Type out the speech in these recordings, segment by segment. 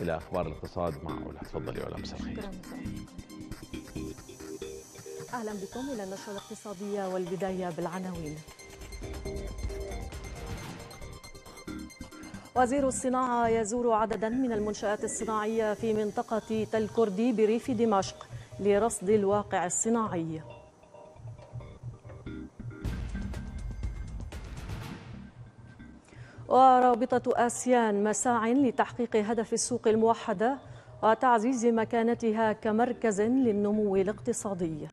الى اخبار الاقتصاد مع علا تفضلي علا مساء الخير اهلا بكم الى النشره الاقتصاديه والبدايه بالعناوين وزير الصناعه يزور عددا من المنشات الصناعيه في منطقه تل كردي بريف دمشق لرصد الواقع الصناعي ورابطة آسيان مساع لتحقيق هدف السوق الموحدة وتعزيز مكانتها كمركز للنمو الاقتصادي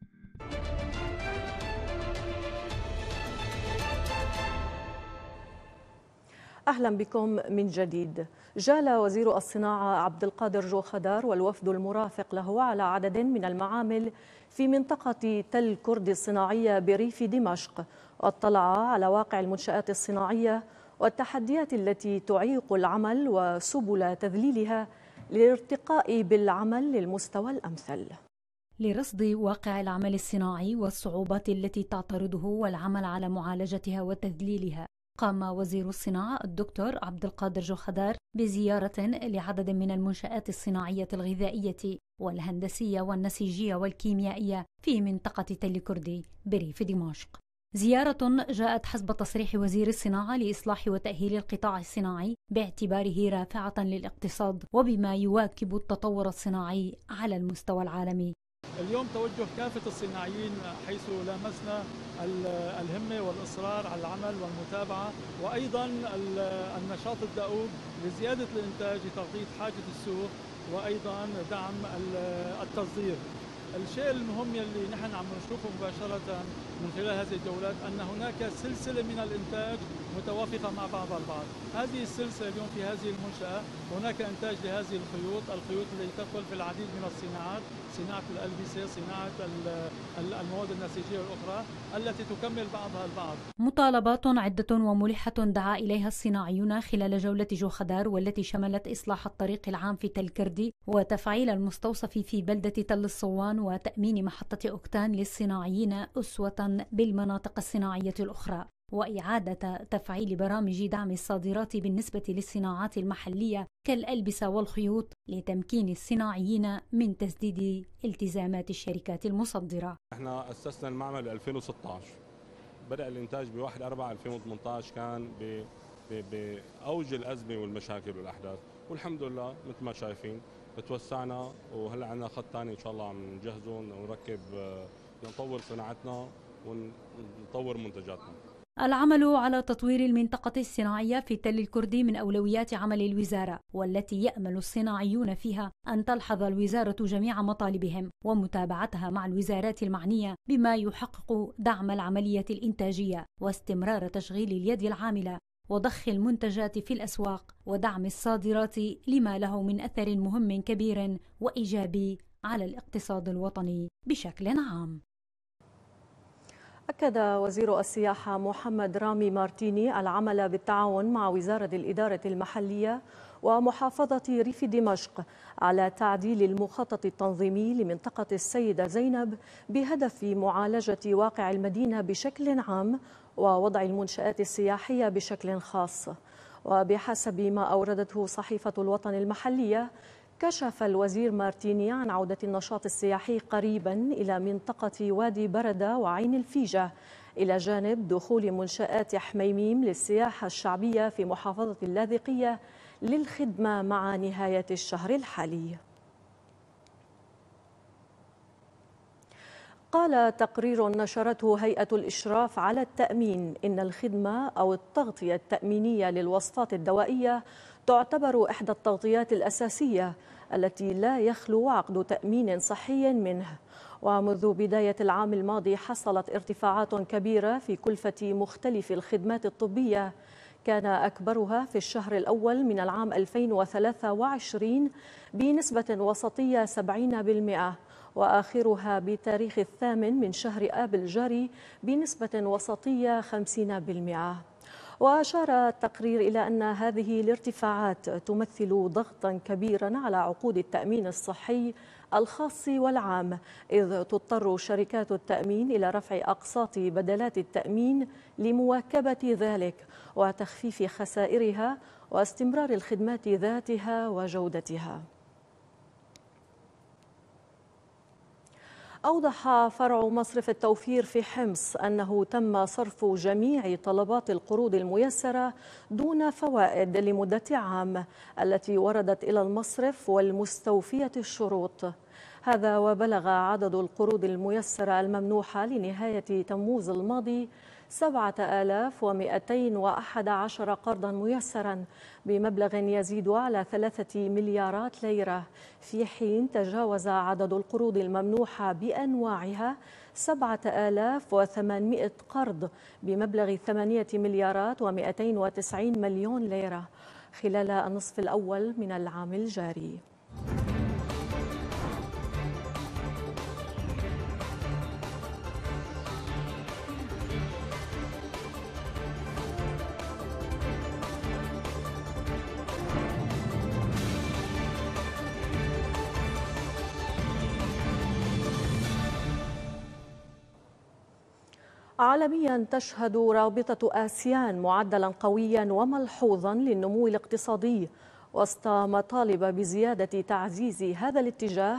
أهلا بكم من جديد جال وزير الصناعة عبد القادر جوخدار والوفد المرافق له على عدد من المعامل في منطقة تل كرد الصناعية بريف دمشق واطلع على واقع المنشآت الصناعية والتحديات التي تعيق العمل وسبل تذليلها للارتقاء بالعمل للمستوى الامثل لرصد واقع العمل الصناعي والصعوبات التي تعترضه والعمل على معالجتها وتذليلها قام وزير الصناعة الدكتور عبد القادر جوخدار بزيارة لعدد من المنشآت الصناعية الغذائية والهندسية والنسيجية والكيميائية في منطقة تل كردي بريف دمشق زيارة جاءت حسب تصريح وزير الصناعة لإصلاح وتأهيل القطاع الصناعي باعتباره رافعة للاقتصاد وبما يواكب التطور الصناعي على المستوى العالمي اليوم توجه كافة الصناعيين حيث لامسنا الهمة والإصرار على العمل والمتابعة وأيضا النشاط الدؤوب لزيادة الإنتاج لتغطية حاجة السوق وأيضا دعم التصدير الشيء المهم يلي نحن عم نشوفه مباشرة من خلال هذه الجولات أن هناك سلسلة من الإنتاج متوافقة مع بعض البعض هذه السلسلة اليوم في هذه المنشأة هناك إنتاج لهذه الخيوط الخيوط التي تدخل في العديد من الصناعات صناعة الألبسة صناعة المواد النسيجية الأخرى التي تكمل بعضها البعض مطالبات عدة وملحة دعا إليها الصناعيون خلال جولة جوخدار والتي شملت إصلاح الطريق العام في تل كردي وتفعيل المستوصف في بلدة تل الصوان أوكتان وتأمين محطة أوكتان للصناعيين أسوة بالمناطق الصناعية الأخرى وإعادة تفعيل برامج دعم الصادرات بالنسبة للصناعات المحلية كالألبسة والخيوط لتمكين الصناعيين من تسديد التزامات الشركات المصدرة احنا أسسنا المعمل 2016 بدأ الإنتاج ب 1/4/2018 كان ب بأوج الأزمة والمشاكل والأحداث والحمد لله مثل ما شايفين توسعنا وهلا عندنا خط ثاني ان شاء الله عم نجهزه ونركب لنطور آه، صناعتنا ونطور منتجاتنا العمل على تطوير المنطقة الصناعية في تل الكردي من أولويات عمل الوزارة والتي يأمل الصناعيون فيها أن تلحظ الوزارة جميع مطالبهم ومتابعتها مع الوزارات المعنية بما يحقق دعم العملية الإنتاجية واستمرار تشغيل اليد العاملة وضخ المنتجات في الأسواق ودعم الصادرات لما له من أثر مهم كبير وإيجابي على الاقتصاد الوطني بشكل عام أكد وزير السياحة محمد رامي مارتيني العمل بالتعاون مع وزارة الإدارة المحلية ومحافظة ريف دمشق على تعديل المخطط التنظيمي لمنطقة السيدة زينب بهدف معالجة واقع المدينة بشكل عام ووضع المنشآت السياحية بشكل خاص وبحسب ما أوردته صحيفة الوطن المحلية كشف الوزير مارتيني عن عودة النشاط السياحي قريبا إلى منطقة وادي بردة وعين الفيجة إلى جانب دخول منشآت حميميم للسياحة الشعبية في محافظة اللاذقية للخدمة مع نهاية الشهر الحالي قال تقرير نشرته هيئة الإشراف على التأمين إن الخدمة أو التغطية التأمينية للوصفات الدوائية تعتبر إحدى التغطيات الأساسية التي لا يخلو عقد تأمين صحي منه ومنذ بداية العام الماضي حصلت ارتفاعات كبيرة في كلفة مختلف الخدمات الطبية كان أكبرها في الشهر الأول من العام 2023 بنسبة وسطية 70% وآخرها بتاريخ الثامن من شهر آب الجاري بنسبة وسطية 50% وأشار التقرير إلى أن هذه الارتفاعات تمثل ضغطا كبيرا على عقود التأمين الصحي الخاص والعام إذ تضطر شركات التأمين إلى رفع أقساط بدلات التأمين لمواكبة ذلك وتخفيف خسائرها واستمرار الخدمات ذاتها وجودتها أوضح فرع مصرف التوفير في حمص أنه تم صرف جميع طلبات القروض الميسرة دون فوائد لمدة عام التي وردت إلى المصرف والمستوفية الشروط هذا وبلغ عدد القروض الميسرة الممنوحة لنهاية تموز الماضي 7211 قرضا ميسرا بمبلغ يزيد على ثلاثة مليارات ليرة في حين تجاوز عدد القروض الممنوحة بأنواعها 7800 قرض بمبلغ 8 مليارات و290 مليون ليرة خلال النصف الأول من العام الجاري عالميا تشهد رابطة آسيان معدلا قويا وملحوظا للنمو الاقتصادي وسط مطالب بزيادة تعزيز هذا الاتجاه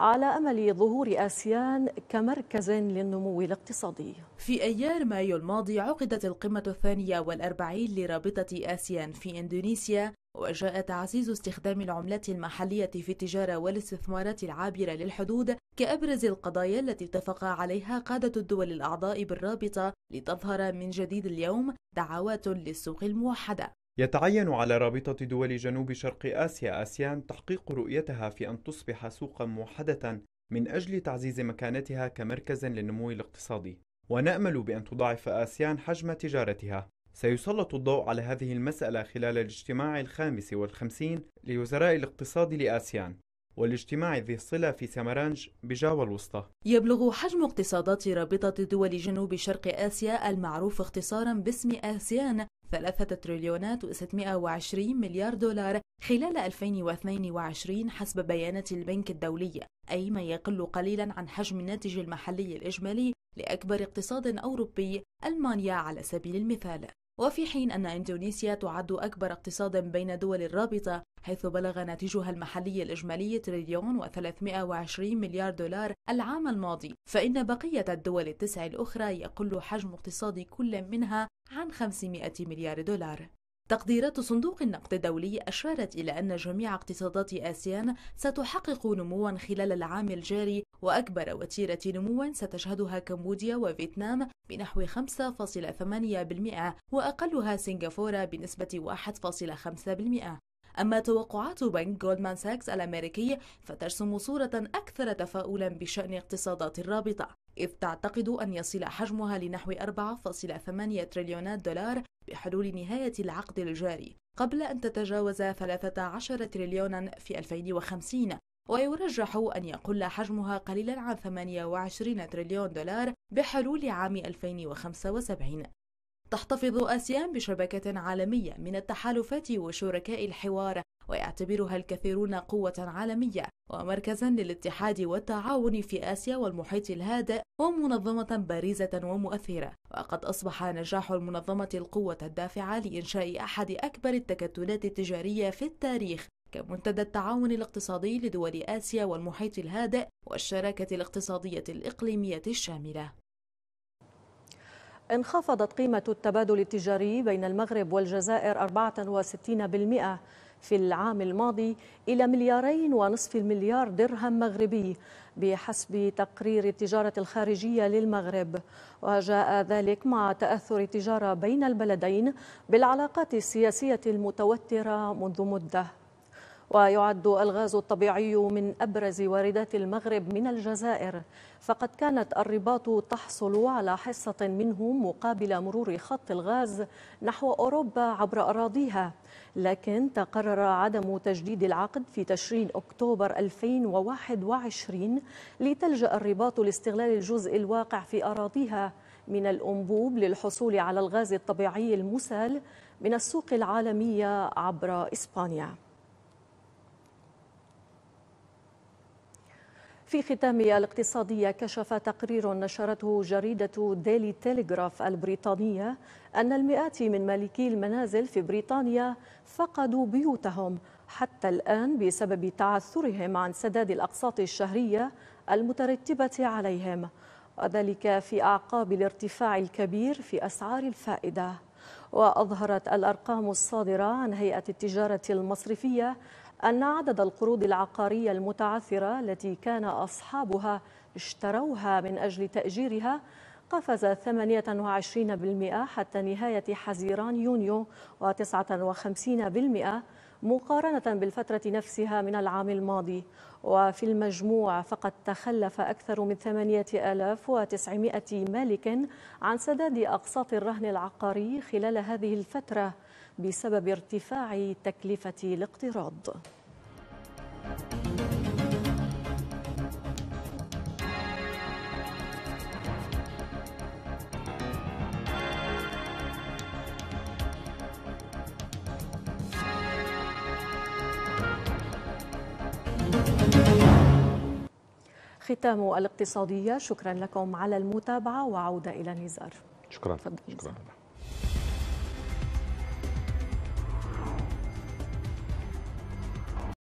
على أمل ظهور آسيان كمركز للنمو الاقتصادي في أيار مايو الماضي عقدت القمة الثانية والأربعين لرابطة آسيان في إندونيسيا وجاء تعزيز استخدام العملات المحلية في التجارة والاستثمارات العابرة للحدود كأبرز القضايا التي اتفق عليها قادة الدول الأعضاء بالرابطة لتظهر من جديد اليوم دعوات للسوق الموحدة يتعين على رابطة دول جنوب شرق آسيا آسيان تحقيق رؤيتها في أن تصبح سوقا موحدة من أجل تعزيز مكانتها كمركز للنمو الاقتصادي ونأمل بأن تضاعف آسيان حجم تجارتها سيسلط الضوء على هذه المسألة خلال الاجتماع الخامس والخمسين لوزراء الاقتصاد لآسيان والاجتماع ذي الصلة في سمرانج بجاوة الوسطى يبلغ حجم اقتصادات رابطة دول جنوب شرق آسيا المعروف اختصارا باسم آسيان ثلاثة تريليونات و620 مليار دولار خلال 2022 حسب بيانات البنك الدولي أي ما يقل قليلا عن حجم الناتج المحلي الإجمالي لأكبر اقتصاد أوروبي ألمانيا على سبيل المثال وفي حين أن إندونيسيا تعد أكبر اقتصاد بين دول الرابطة حيث بلغ ناتجها المحلي الإجمالي تريليون و320 مليار دولار العام الماضي فإن بقية الدول التسع الأخرى يقل حجم اقتصاد كل منها عن 500 مليار دولار تقديرات صندوق النقد الدولي أشارت إلى أن جميع اقتصادات آسيان ستحقق نموا خلال العام الجاري وأكبر وتيرة نمو ستشهدها كمبوديا وفيتنام بنحو 5.8% وأقلها سنغافورة بنسبة 1.5% أما توقعات بنك جولدمان ساكس الأمريكي فترسم صورة أكثر تفاؤلا بشأن اقتصادات الرابطة إذ تعتقد أن يصل حجمها لنحو 4.8 تريليونات دولار بحلول نهاية العقد الجاري قبل أن تتجاوز 13 تريليونا في 2050 ويرجح أن يقل حجمها قليلا عن 28 تريليون دولار بحلول عام 2075 تحتفظ آسيان بشبكة عالمية من التحالفات وشركاء الحوار ويعتبرها الكثيرون قوة عالمية ومركزا للاتحاد والتعاون في آسيا والمحيط الهادئ ومنظمة بارزة ومؤثرة وقد أصبح نجاح المنظمة القوة الدافعة لإنشاء أحد أكبر التكتلات التجارية في التاريخ كمنتدى التعاون الاقتصادي لدول آسيا والمحيط الهادئ والشراكة الاقتصادية الإقليمية الشاملة انخفضت قيمة التبادل التجاري بين المغرب والجزائر 64% في العام الماضي إلى مليارين ونصف المليار درهم مغربي بحسب تقرير التجارة الخارجية للمغرب وجاء ذلك مع تأثر التجارة بين البلدين بالعلاقات السياسية المتوترة منذ مدة ويعد الغاز الطبيعي من أبرز واردات المغرب من الجزائر فقد كانت الرباط تحصل على حصة منه مقابل مرور خط الغاز نحو أوروبا عبر أراضيها لكن تقرر عدم تجديد العقد في تشرين أكتوبر 2021 لتلجأ الرباط لاستغلال الجزء الواقع في أراضيها من الأنبوب للحصول على الغاز الطبيعي المسال من السوق العالمية عبر إسبانيا في ختام الاقتصادية كشف تقرير نشرته جريدة ديلي تيليغراف البريطانية أن المئات من مالكي المنازل في بريطانيا فقدوا بيوتهم حتى الآن بسبب تعثرهم عن سداد الأقساط الشهرية المترتبة عليهم وذلك في أعقاب الارتفاع الكبير في أسعار الفائدة وأظهرت الأرقام الصادرة عن هيئة التجارة المصرفية أن عدد القروض العقارية المتعثرة التي كان أصحابها اشتروها من أجل تأجيرها قفز 28% حتى نهاية حزيران يونيو و59% مقارنة بالفترة نفسها من العام الماضي وفي المجموع فقد تخلف أكثر من 8900 مالك عن سداد أقساط الرهن العقاري خلال هذه الفترة بسبب ارتفاع تكلفة الاقتراض ختام الاقتصادية شكرا لكم على المتابعة وعودة إلى نزار شكرا تفضل شكرا نزار.